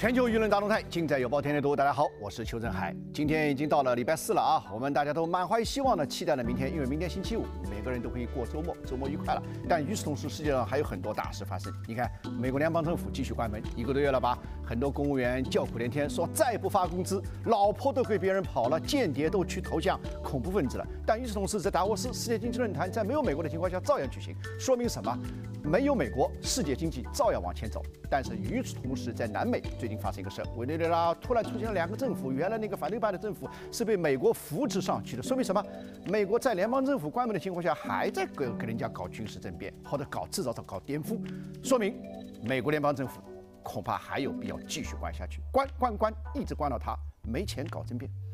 全球舆论大动态，尽在有报天天读。大家好，我是邱振海。今天已经到了礼拜四了啊，我们大家都满怀希望的期待了明天，因为明天星期五，每个人都可以过周末，周末愉快了。但与此同时，世界上还有很多大事发生。你看，美国联邦政府继续关门一个多月了吧？很多公务员叫苦连天，说再不发工资，老婆都给别人跑了，间谍都去投向恐怖分子了。但与此同时，在达沃斯世界经济论坛，在没有美国的情况下照样举行，说明什么？没有美国，世界经济照样往前走。但是与此同时，在南美最近发生一个事儿，委内瑞拉突然出现了两个政府。原来那个反对派的政府是被美国扶持上去的，说明什么？美国在联邦政府关门的情况下，还在跟跟人家搞军事政变或者搞制造、搞颠覆，说明美国联邦政府恐怕还有必要继续关下去，关关关，一直关到他没钱搞政变。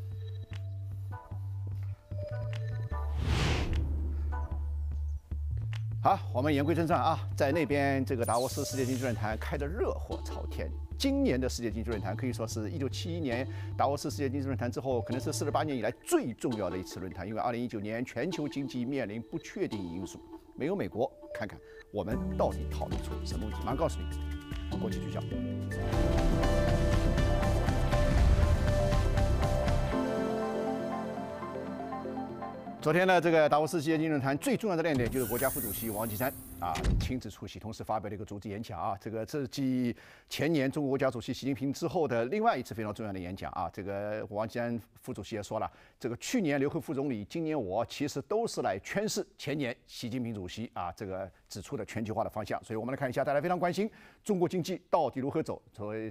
好，我们言归正传啊，在那边这个达沃斯世界经济论坛开得热火朝天。今年的世界经济论坛可以说是一九七一年达沃斯世界经济论坛之后，可能是四十八年以来最重要的一次论坛，因为二零一九年全球经济面临不确定因素，没有美国，看看我们到底讨论出什么问题。马上告诉你，过去就消。昨天呢，这个达沃斯世界经济论坛最重要的亮点就是国家副主席王岐山。啊，亲自出席，同时发表了一个主旨演讲啊。这个这是继前年中国国家主席习近平之后的另外一次非常重要的演讲啊。这个王岐山副主席也说了，这个去年刘克副总理，今年我其实都是来诠释前年习近平主席啊这个指出的全球化的方向。所以我们来看一下，大家非常关心中国经济到底如何走。所以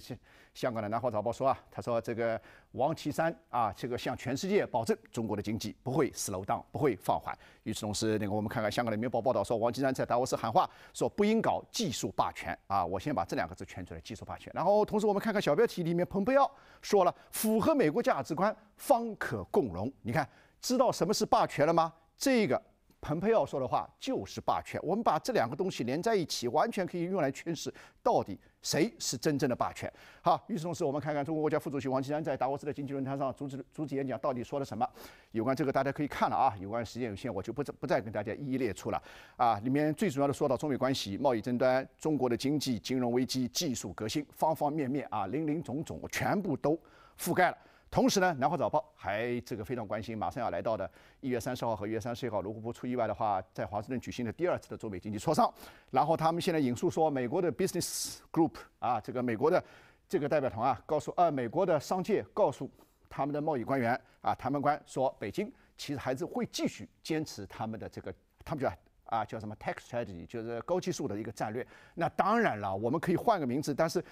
香港的《南华早报》说啊，他说这个王岐山啊，这个向全世界保证中国的经济不会 slow down，不会放缓。与此同时，那个我们看看香港的《明报》报道说，王岐山在达沃斯喊话，说不应搞技术霸权啊！我先把这两个字圈出来，技术霸权。然后同时我们看看小标题里面，蓬佩奥说了，符合美国价值观方可共荣。你看，知道什么是霸权了吗？这个。蓬佩奥说的话就是霸权，我们把这两个东西连在一起，完全可以用来诠释到底谁是真正的霸权。好，与此同时，我们看看中国国家副主席王岐山在达沃斯的经济论坛上主旨主旨演讲到底说了什么。有关这个，大家可以看了啊。有关时间有限，我就不再不再跟大家一一列出了。啊，里面最主要的说到中美关系、贸易争端、中国的经济金融危机、技术革新方方面面啊，林林总总，全部都覆盖了。同时呢，《南华早报》还这个非常关心，马上要来到的一月三十号和一月三十一号，如果不出意外的话，在华盛顿举行的第二次的中美经济磋商。然后他们现在引述说，美国的 Business Group 啊，这个美国的这个代表团啊，告诉呃美国的商界，告诉他们的贸易官员啊，谈判官说，北京其实还是会继续坚持他们的这个他们叫啊叫什么 Tech Strategy，就是高技术的一个战略。那当然了，我们可以换个名字，但是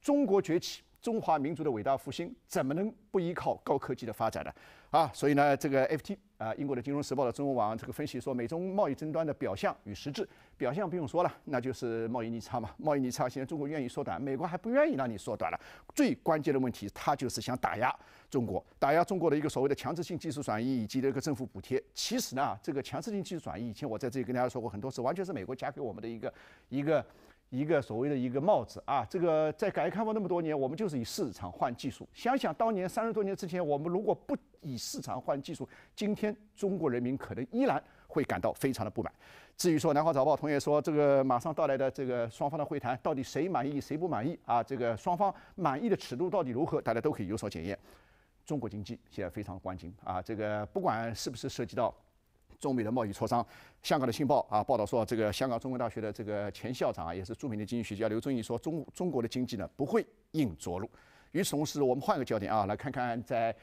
中国崛起。中华民族的伟大复兴怎么能不依靠高科技的发展呢？啊，所以呢，这个 FT 啊，英国的金融时报的中文网这个分析说，美中贸易争端的表象与实质。表象不用说了，那就是贸易逆差嘛。贸易逆差现在中国愿意缩短，美国还不愿意让你缩短了。最关键的问题，它就是想打压中国，打压中国的一个所谓的强制性技术转移以及这个政府补贴。其实呢，这个强制性技术转移，以前我在这里跟大家说过很多次，完全是美国加给我们的一个一个。一个所谓的一个帽子啊，这个在改革开放那么多年，我们就是以市场换技术。想想当年三十多年之前，我们如果不以市场换技术，今天中国人民可能依然会感到非常的不满。至于说南华早报同学说这个马上到来的这个双方的会谈，到底谁满意谁不满意啊？这个双方满意的尺度到底如何，大家都可以有所检验。中国经济现在非常关键啊，这个不管是不是涉及到。中美的贸易磋商，香港的《信报》啊报道说，这个香港中文大学的这个前校长啊，也是著名的经济学家刘遵义说，中中国的经济呢不会硬着陆。与此同时，我们换个焦点啊，来看看，在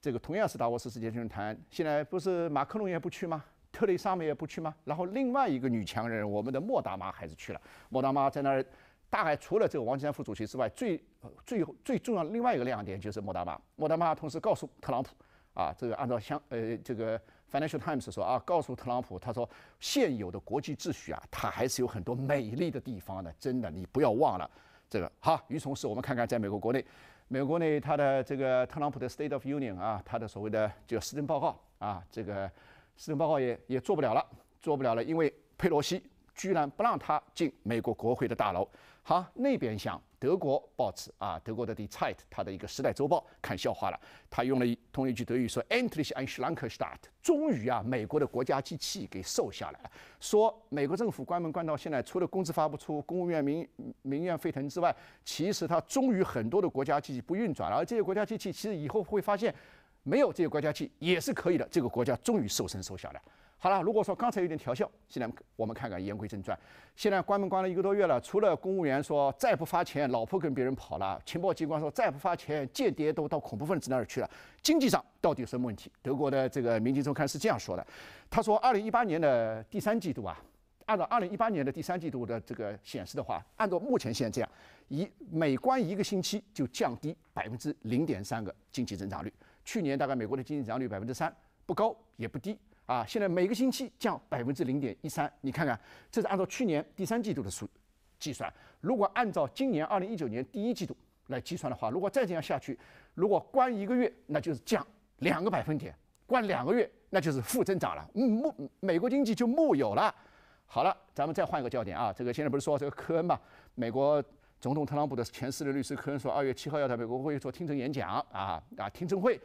这个同样是达沃斯世界经论坛，现在不是马克龙也不去吗？特蕾莎梅也不去吗？然后另外一个女强人，我们的莫大妈还是去了。莫大妈在那儿，大概除了这个王岐山副主席之外，最最最重要的另外一个亮点就是莫大妈。莫大妈同时告诉特朗普啊，这个按照香呃这个。Financial Times 说啊，告诉特朗普，他说现有的国际秩序啊，它还是有很多美丽的地方的，真的，你不要忘了这个。好，与此同时，我们看看在美国国内，美国内它的这个特朗普的 State of Union 啊，他的所谓的就施政报告啊，这个施政报告也也做不了了，做不了了，因为佩洛西居然不让他进美国国会的大楼。好，那边想。德国报纸啊，德国的《Die Zeit》它的一个《时代周报》看笑话了。他用了一同一句德语说 e n d l i s h ein Schlankstart。”终于啊，美国的国家机器给瘦下来了。说美国政府关门关到现在，除了工资发不出，公务员民民怨沸腾之外，其实它终于很多的国家机器不运转了。而这些国家机器，其实以后会发现。没有这个国家去也是可以的。这个国家终于瘦身瘦下了。好了，如果说刚才有点调笑，现在我们看看言归正传。现在关门关了一个多月了，除了公务员说再不发钱，老婆跟别人跑了；情报机关说再不发钱，间谍都到恐怖分子那儿去了。经济上到底有什么问题？德国的这个《明镜周刊》是这样说的：他说，二零一八年的第三季度啊，按照二零一八年的第三季度的这个显示的话，按照目前现在这样，一每关一个星期就降低百分之零点三个经济增长率。去年大概美国的经济增长率百分之三，不高也不低啊。现在每个星期降百分之零点一三，你看看，这是按照去年第三季度的数计算。如果按照今年二零一九年第一季度来计算的话，如果再这样下去，如果关一个月那就是降两个百分点，关两个月那就是负增长了。木美国经济就木有了。好了，咱们再换一个焦点啊，这个现在不是说这个科恩嘛，美国。总统特朗普的前私人律师科恩说，二月七号要在美国会做听证演讲啊啊听证会，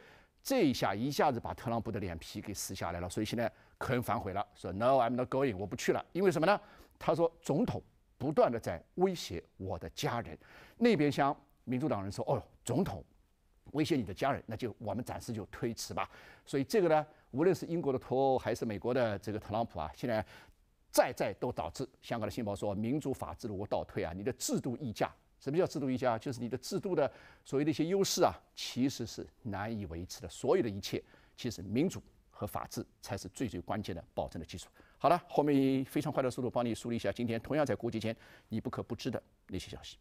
这一下一下子把特朗普的脸皮给撕下来了。所以现在科恩反悔了，说 “No，I'm not going，我不去了。因为什么呢？他说总统不断的在威胁我的家人，那边像民主党人说，哦总统威胁你的家人，那就我们暂时就推迟吧。所以这个呢，无论是英国的脱欧还是美国的这个特朗普啊，现在。在在都导致香港的《信报》说，民主法治如果倒退啊，你的制度溢价，什么叫制度溢价？就是你的制度的所谓的一些优势啊，其实是难以维持的。所有的一切，其实民主和法治才是最最关键的保证的基础。好了，后面以非常快的速度帮你梳理一下今天同样在国际间你不可不知的那些消息。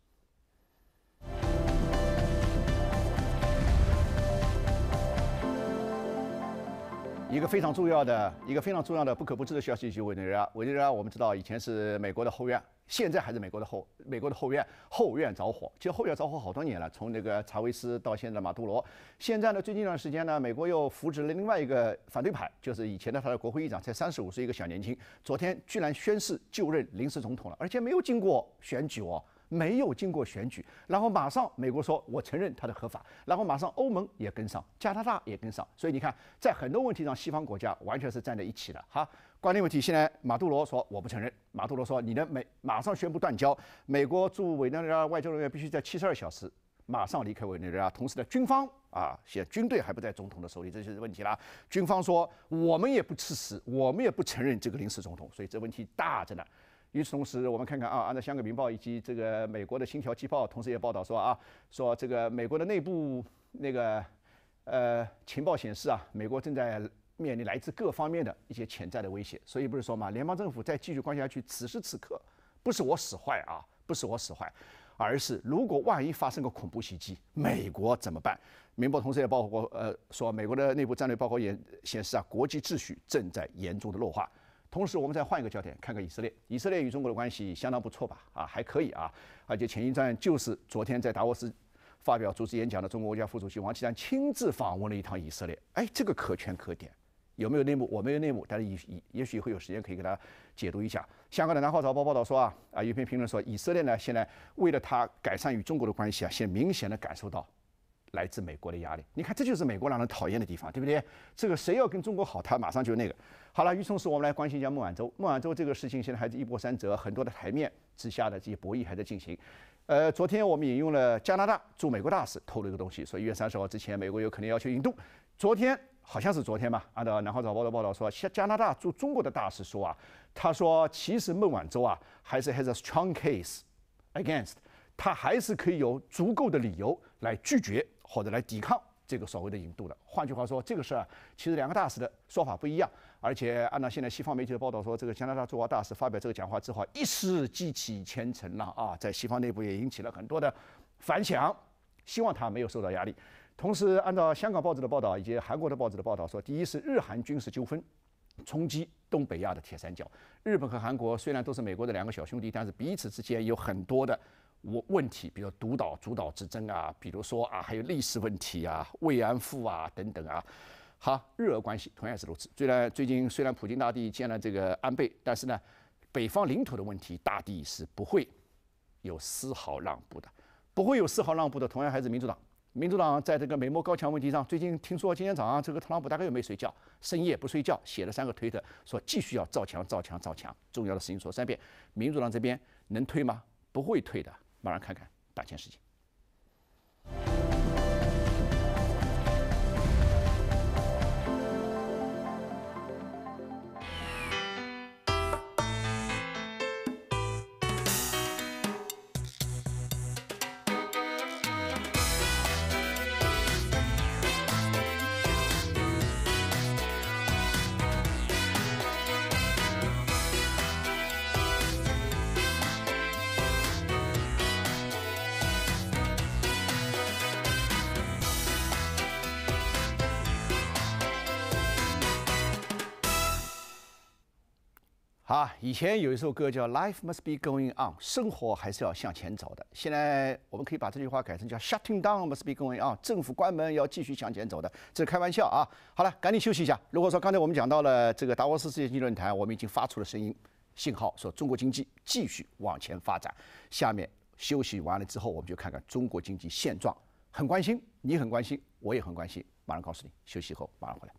一个非常重要的，一个非常重要的不可不知的消息就是委内瑞拉。委内瑞拉我们知道，以前是美国的后院，现在还是美国的后，美国的后院。后院着火，其实后院着火好多年了，从那个查韦斯到现在马杜罗。现在呢，最近一段时间呢，美国又扶植了另外一个反对派，就是以前的他的国会议长，才三十五岁一个小年轻，昨天居然宣誓就任临时总统了，而且没有经过选举哦。没有经过选举，然后马上美国说，我承认他的合法，然后马上欧盟也跟上，加拿大也跟上，所以你看，在很多问题上，西方国家完全是站在一起的哈。关键问题，现在马杜罗说我不承认，马杜罗说你的美马上宣布断交，美国驻委内瑞拉外交人员必须在七十二小时马上离开委内瑞拉，同时呢军方啊，现军队还不在总统的手里，这就是问题啦。军方说我们也不支持，我们也不承认这个临时总统，所以这问题大着呢。与此同时，我们看看啊，按照《香港明报》以及这个美国的《星条旗报》，同时也报道说啊，说这个美国的内部那个呃情报显示啊，美国正在面临来自各方面的一些潜在的威胁。所以不是说嘛，联邦政府再继续关下去此时此刻不是我使坏啊，不是我使坏，而是如果万一发生个恐怖袭击，美国怎么办？《明报》同时也包括呃说，美国的内部战略报告也显示啊，国际秩序正在严重的弱化。同时，我们再换一个焦点，看看以色列。以色列与中国的关系相当不错吧？啊，还可以啊。而且前一站就是昨天在达沃斯发表主旨演讲的中国国家副主席王岐山亲自访问了一趟以色列。哎，这个可圈可点。有没有内幕？我没有内幕，但是也也也许会有时间可以给大家解读一下。香港的南华早报报道说啊，啊有篇评论说，以色列呢现在为了他改善与中国的关系啊，在明显的感受到。来自美国的压力，你看，这就是美国让人讨厌的地方，对不对？这个谁要跟中国好，他马上就那个。好了，与此同时，我们来关心一下孟晚舟。孟晚舟这个事情现在还是一波三折，很多的台面之下的这些博弈还在进行。呃，昨天我们引用了加拿大驻美国大使偷了一个东西，说一月三十号之前，美国有可能要求引渡。昨天好像是昨天吧？按照南华早报的报道说，加加拿大驻中国的大使说啊，他说其实孟晚舟啊，还是 has a strong case against，他还是可以有足够的理由来拒绝。或者来抵抗这个所谓的引渡的。换句话说，这个事儿其实两个大使的说法不一样，而且按照现在西方媒体的报道说，这个加拿大驻华大使发表这个讲话之后，一时激起千层浪啊，在西方内部也引起了很多的反响。希望他没有受到压力。同时，按照香港报纸的报道以及韩国的报纸的报道说，第一是日韩军事纠纷冲击东北亚的铁三角。日本和韩国虽然都是美国的两个小兄弟，但是彼此之间有很多的。我问题，比如独岛、主岛之争啊，比如说啊，还有历史问题啊、慰安妇啊等等啊。好，日俄关系同样是如此。虽然最近虽然普京大帝见了这个安倍，但是呢，北方领土的问题大帝是不会有丝毫让步的，不会有丝毫让步的。同样还是民主党，民主党在这个美墨高墙问题上，最近听说今天早上这个特朗普大概又没睡觉，深夜不睡觉写了三个推特，说继续要造墙、造墙、造墙，重要的事情说三遍。民主党这边能推吗？不会推的。马上看看大千世界。好，以前有一首歌叫《Life Must Be Going On》，生活还是要向前走的。现在我们可以把这句话改成叫《Shutting Down Must Be Going On》，政府关门要继续向前走的。这是开玩笑啊！好了，赶紧休息一下。如果说刚才我们讲到了这个达沃斯世界经济论坛，我们已经发出了声音信号，说中国经济继续往前发展。下面休息完了之后，我们就看看中国经济现状。很关心，你很关心，我也很关心。马上告诉你，休息后马上回来。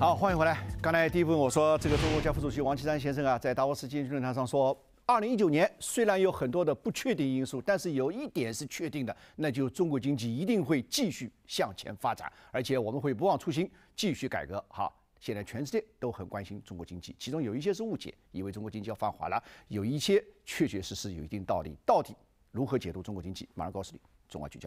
好，欢迎回来。刚才第一部分我说，这个中国教家副主席王岐山先生啊，在达沃斯经济论坛上说，二零一九年虽然有很多的不确定因素，但是有一点是确定的，那就是中国经济一定会继续向前发展，而且我们会不忘初心，继续改革。好，现在全世界都很关心中国经济，其中有一些是误解，以为中国经济要放缓了；有一些确确实实有一定道理。到底如何解读中国经济？马上告诉你。《中华聚焦》。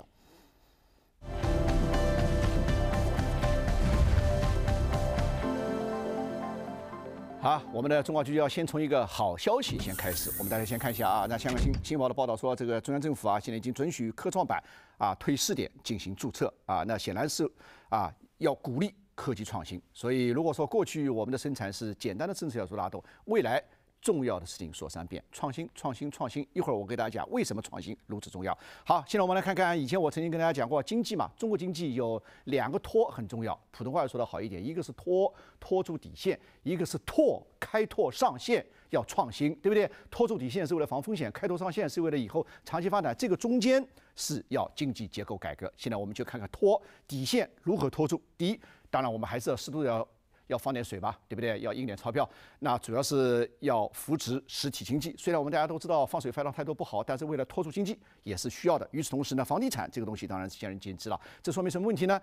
好，我们的中华局要先从一个好消息先开始，我们大家先看一下啊。那香港新新报的报道说，这个中央政府啊，现在已经准许科创板啊推试点进行注册啊。那显然是啊要鼓励科技创新。所以如果说过去我们的生产是简单的政策要素拉动，未来。重要的事情说三遍，创新，创新，创新。一会儿我给大家讲为什么创新如此重要。好，现在我们来看看，以前我曾经跟大家讲过，经济嘛，中国经济有两个托很重要，普通话说的好一点，一个是托托住底线，一个是拓开拓上限，要创新，对不对？托住底线是为了防风险，开拓上限是为了以后长期发展，这个中间是要经济结构改革。现在我们就看看托底线如何托住。第一，当然我们还是要适度要。要放点水吧，对不对？要印点钞票，那主要是要扶持实体经济。虽然我们大家都知道放水放得太多不好，但是为了托住经济也是需要的。与此同时呢，房地产这个东西当然是见仁见智了。这说明什么问题呢？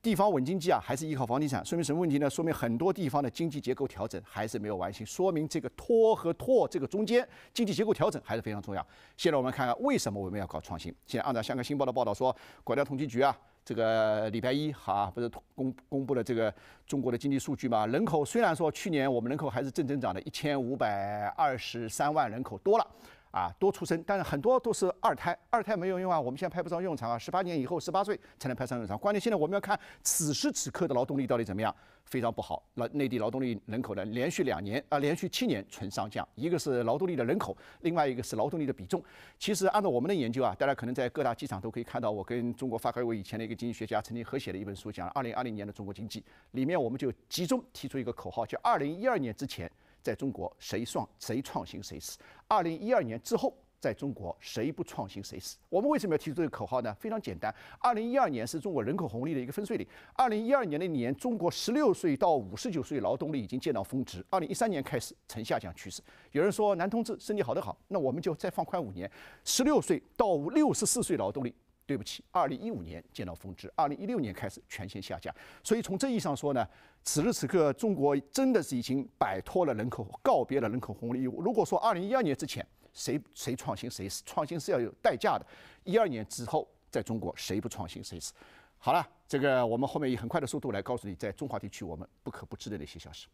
地方稳经济啊，还是依靠房地产。说明什么问题呢？说明很多地方的经济结构调整还是没有完成。说明这个托和拓这个中间经济结构调整还是非常重要。现在我们看看为什么我们要搞创新。现在按照香港《新报》的报道说，国家统计局啊。这个礼拜一哈不是公公布了这个中国的经济数据嘛？人口虽然说去年我们人口还是正增长的，一千五百二十三万人口多了。啊，多出生，但是很多都是二胎，二胎没有用啊，我们现在派不上用场啊。十八年以后，十八岁才能派上用场。关键现在我们要看此时此刻的劳动力到底怎么样，非常不好。那内地劳动力人口呢，连续两年啊，连续七年存上降，一个是劳动力的人口，另外一个是劳动力的比重。其实按照我们的研究啊，大家可能在各大机场都可以看到，我跟中国发改委以前的一个经济学家曾经合写的一本书，讲了二零二零年的中国经济，里面我们就集中提出一个口号，叫二零一二年之前。在中国，谁创谁创新谁死。二零一二年之后，在中国，谁不创新谁死。我们为什么要提出这个口号呢？非常简单，二零一二年是中国人口红利的一个分水岭。二零一二年那年，中国十六岁到五十九岁劳动力已经见到峰值，二零一三年开始呈下降趋势。有人说男同志身体好得好，那我们就再放宽五年，十六岁到六十四岁劳动力。对不起，二零一五年见到峰值，二零一六年开始全线下降。所以从这意义上说呢，此时此刻中国真的是已经摆脱了人口，告别了人口红利。如果说二零一二年之前谁谁创新谁死，创新是要有代价的。一二年之后，在中国谁不创新谁死。好了，这个我们后面以很快的速度来告诉你，在中华地区我们不可不知的那些消息。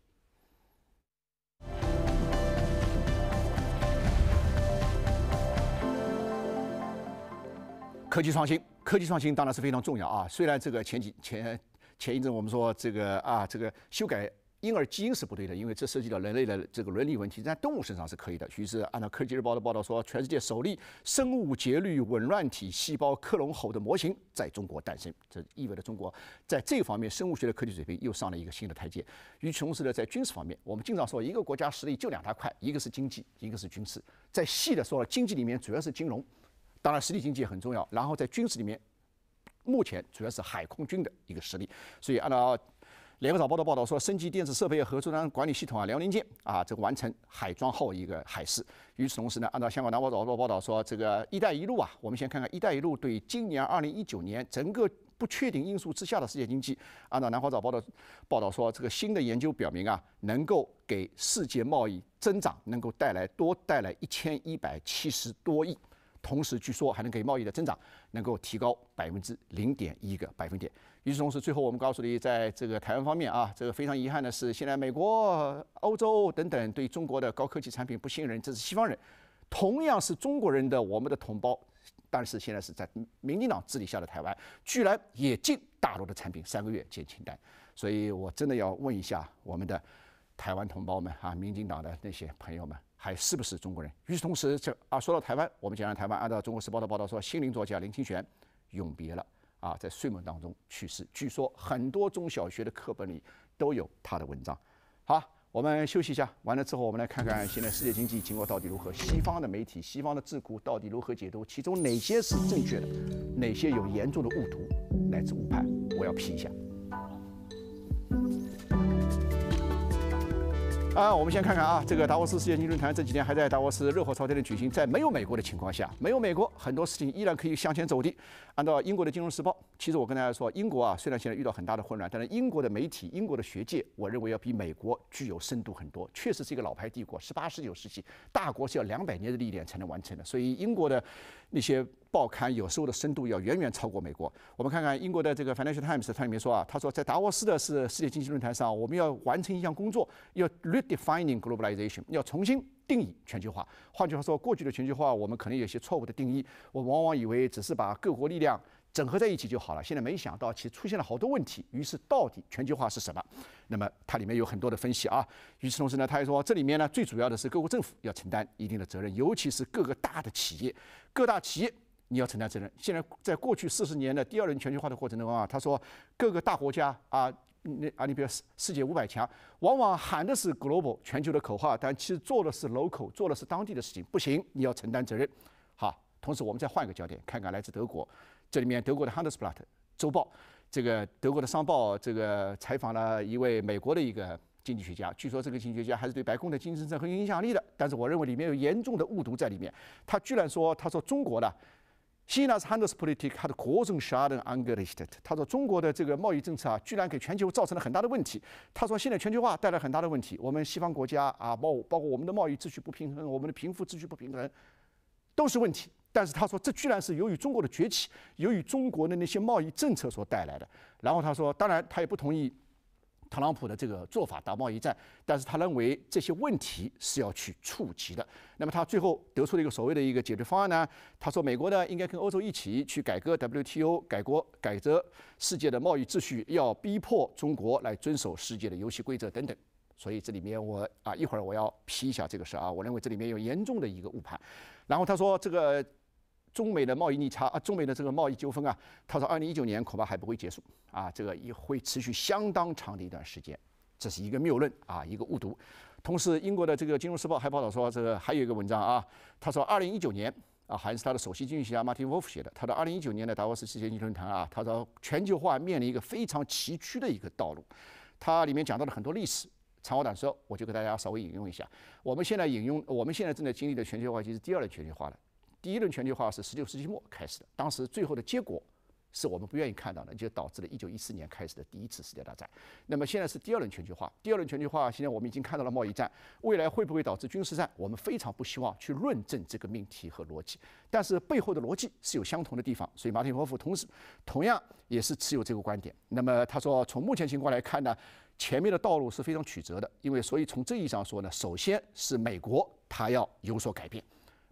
科技创新，科技创新当然是非常重要啊。虽然这个前几前前一阵我们说这个啊，这个修改婴儿基因是不对的，因为这涉及到人类的这个伦理问题。在动物身上是可以的。于是按照科技日报的报道说，全世界首例生物节律紊乱体细胞克隆猴的模型在中国诞生，这意味着中国在这方面生物学的科技水平又上了一个新的台阶。与此同时呢，在军事方面，我们经常说一个国家实力就两大块，一个是经济，一个是军事。再细的说，了，经济里面主要是金融。当然，实体经济很重要。然后在军事里面，目前主要是海空军的一个实力。所以，按照《联合早报》的报道说，升级电子设备和作战管理系统啊，辽宁舰啊，这个完成海装后一个海试。与此同时呢，按照《香港南华早报》报道说，这个“一带一路”啊，我们先看看“一带一路”对今年二零一九年整个不确定因素之下的世界经济。按照《南华早报》的报道说，这个新的研究表明啊，能够给世界贸易增长能够带来多带来一千一百七十多亿。同时，据说还能给贸易的增长能够提高百分之零点一个百分点。与此同时，最后我们告诉你，在这个台湾方面啊，这个非常遗憾的是，现在美国、欧洲等等对中国的高科技产品不信任，这是西方人。同样是中国人的我们的同胞，但是现在是在民进党治理下的台湾，居然也进大陆的产品，三个月减清单。所以我真的要问一下我们的台湾同胞们啊，民进党的那些朋友们。还是不是中国人？与此同时，这啊说到台湾，我们讲讲台湾。按照《中国时报》的报道说，心灵作家林清玄永别了啊，在睡梦当中去世。据说很多中小学的课本里都有他的文章。好，我们休息一下。完了之后，我们来看看现在世界经济情况到底如何？西方的媒体、西方的智库到底如何解读？其中哪些是正确的？哪些有严重的误读乃至误判？我要批一下。啊，我们先看看啊，这个达沃斯世界经济论坛这几天还在达沃斯热火朝天的举行，在没有美国的情况下，没有美国，很多事情依然可以向前走的。按照英国的《金融时报》，其实我跟大家说，英国啊，虽然现在遇到很大的混乱，但是英国的媒体、英国的学界，我认为要比美国具有深度很多。确实是一个老牌帝国，十八、十九世纪大国是要两百年的历练才能完成的，所以英国的。那些报刊有时候的深度要远远超过美国。我们看看英国的这个《Financial Times》，它里面说啊，他说在达沃斯的是世界经济论坛上，我们要完成一项工作，要 redefining globalization，要重新定义全球化。换句话说，过去的全球化我们可能有些错误的定义，我往往以为只是把各国力量。整合在一起就好了。现在没想到，其实出现了好多问题。于是，到底全球化是什么？那么它里面有很多的分析啊。与此同时呢，他还说，这里面呢，最主要的是各国政府要承担一定的责任，尤其是各个大的企业，各大企业你要承担责任。现在，在过去四十年的第二轮全球化的过程中啊，他说，各个大国家啊，那啊，你比如世世界五百强，往往喊的是 global 全球的口号，但其实做的是 local 做的是当地的事情。不行，你要承担责任。好，同时我们再换一个焦点，看看来自德国。这里面德国的《h a n d e l s p l a t 周报，这个德国的商报，这个采访了一位美国的一个经济学家，据说这个经济学家还是对白宫的经济政策很有影响力的。但是我认为里面有严重的误读在里面。他居然说，他说中国的，China's Hunderspolitik，它的各种 s h a d e n a n g e r i s t 他说中国的这个贸易政策啊，居然给全球造成了很大的问题。他说现在全球化带来很大的问题，我们西方国家啊，包包括我们的贸易秩序不平衡，我们的贫富秩序不平衡，都是问题。但是他说，这居然是由于中国的崛起，由于中国的那些贸易政策所带来的。然后他说，当然他也不同意特朗普的这个做法打贸易战，但是他认为这些问题是要去触及的。那么他最后得出了一个所谓的一个解决方案呢？他说，美国呢应该跟欧洲一起去改革 WTO，改国改革世界的贸易秩序，要逼迫中国来遵守世界的游戏规则等等。所以这里面我啊一会儿我要批一下这个事儿啊，我认为这里面有严重的一个误判。然后他说这个。中美的贸易逆差啊，中美的这个贸易纠纷啊，他说2019年恐怕还不会结束啊，这个也会持续相当长的一段时间，这是一个谬论啊，一个误读。同时，英国的这个《金融时报》还报道说，这个还有一个文章啊，他说2019年啊，好像是他的首席经济学家 Martin Wolf 写的，他说2019年的达沃斯世界经济论坛啊，他说全球化面临一个非常崎岖的一个道路。他里面讲到了很多历史，长话短说，我就给大家稍微引用一下。我们现在引用，我们现在正在经历的全球化就是第二的全球化了。第一轮全球化是十六世纪末开始的，当时最后的结果是我们不愿意看到的，就导致了一九一四年开始的第一次世界大战。那么现在是第二轮全球化，第二轮全球化现在我们已经看到了贸易战，未来会不会导致军事战？我们非常不希望去论证这个命题和逻辑，但是背后的逻辑是有相同的地方。所以马丁伯夫同时同样也是持有这个观点。那么他说，从目前情况来看呢，前面的道路是非常曲折的，因为所以从这意义上说呢，首先是美国他要有所改变。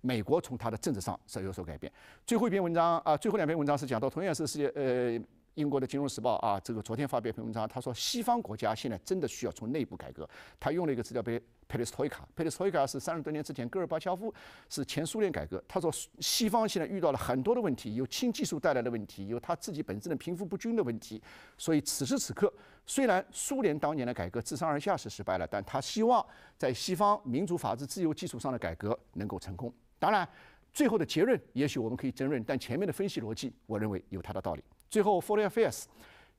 美国从他的政治上是有所改变。最后一篇文章啊，最后两篇文章是讲到，同样是世界呃英国的《金融时报》啊，这个昨天发表一篇文章，他说西方国家现在真的需要从内部改革。他用了一个资料，被佩雷斯托伊卡。佩雷斯托伊卡是三十多年之前戈尔巴乔夫是前苏联改革。他说西方现在遇到了很多的问题，有新技术带来的问题，有他自己本身的贫富不均的问题。所以此时此刻，虽然苏联当年的改革自上而下是失败了，但他希望在西方民主、法治、自由基础上的改革能够成功。当然，最后的结论也许我们可以争论，但前面的分析逻辑，我认为有它的道理。最后，Forty Affairs，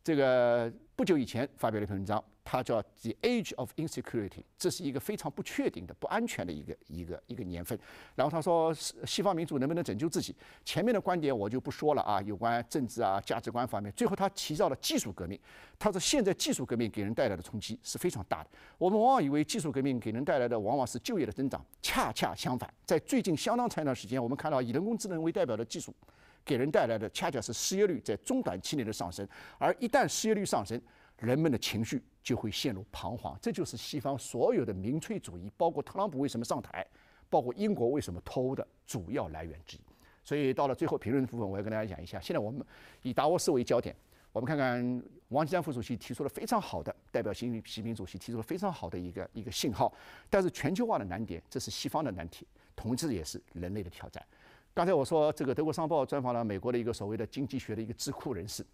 这个。不久以前发表了一篇文章，它叫《The Age of Insecurity》，这是一个非常不确定的、不安全的一个一个一个年份。然后他说，西方民主能不能拯救自己？前面的观点我就不说了啊，有关政治啊、价值观方面。最后他提到了技术革命，他说现在技术革命给人带来的冲击是非常大的。我们往往以为技术革命给人带来的往往是就业的增长，恰恰相反，在最近相当长一段时间，我们看到以人工智能为代表的技术。给人带来的恰恰是失业率在中短期内的上升，而一旦失业率上升，人们的情绪就会陷入彷徨。这就是西方所有的民粹主义，包括特朗普为什么上台，包括英国为什么脱欧的主要来源之一。所以到了最后评论部分，我要跟大家讲一下：现在我们以达沃斯为焦点，我们看看王岐山副主席提出了非常好的代表习近平主席提出了非常好的一个一个信号。但是全球化的难点，这是西方的难题，同时也是人类的挑战。刚才我说这个德国商报专访了美国的一个所谓的经济学的一个智库人士，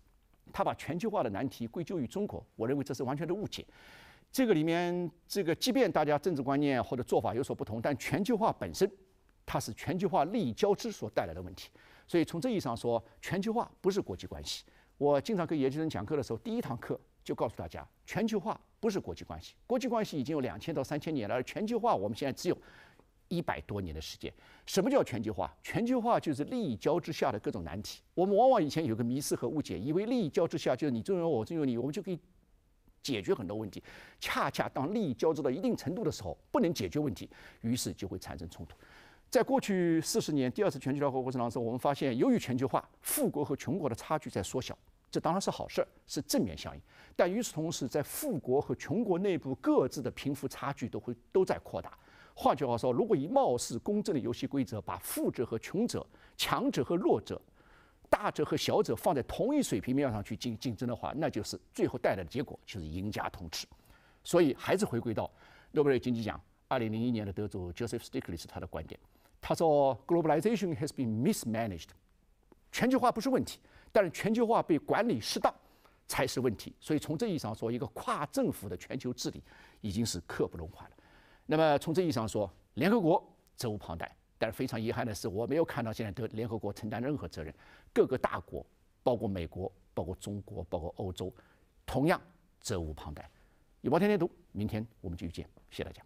他把全球化的难题归咎于中国，我认为这是完全的误解。这个里面，这个即便大家政治观念或者做法有所不同，但全球化本身，它是全球化利益交织所带来的问题。所以从这意义上说，全球化不是国际关系。我经常跟研究生讲课的时候，第一堂课就告诉大家，全球化不是国际关系，国际关系已经有两千到三千年了，而全球化我们现在只有。一百多年的时间，什么叫全球化？全球化就是利益交织下的各种难题。我们往往以前有个迷思和误解，以为利益交织下就是你重有我重有你，我们就可以解决很多问题。恰恰当利益交织到一定程度的时候，不能解决问题，于是就会产生冲突。在过去四十年第二次全球化过程当中，我们发现，由于全球化，富国和穷国的差距在缩小，这当然是好事儿，是正面效应。但与此同时，在富国和穷国内部各自的贫富差距都会都在扩大。换句话说，如果以貌似公正的游戏规则，把富者和穷者、强者和弱者、大者和小者放在同一水平面上去竞竞争的话，那就是最后带来的结果就是赢家通吃。所以，还是回归到诺贝尔经济学奖二零零一年的得主 Joseph Stiglitz 他的观点，他说：“Globalization has been mismanaged。全球化不是问题，但是全球化被管理适当才是问题。所以，从这意义上说，一个跨政府的全球治理已经是刻不容缓了。”那么从这意义上说，联合国责无旁贷。但是非常遗憾的是，我没有看到现在德联合国承担任何责任。各个大国，包括美国、包括中国、包括欧洲，同样责无旁贷。有报天天读，明天我们继续见，谢谢大家。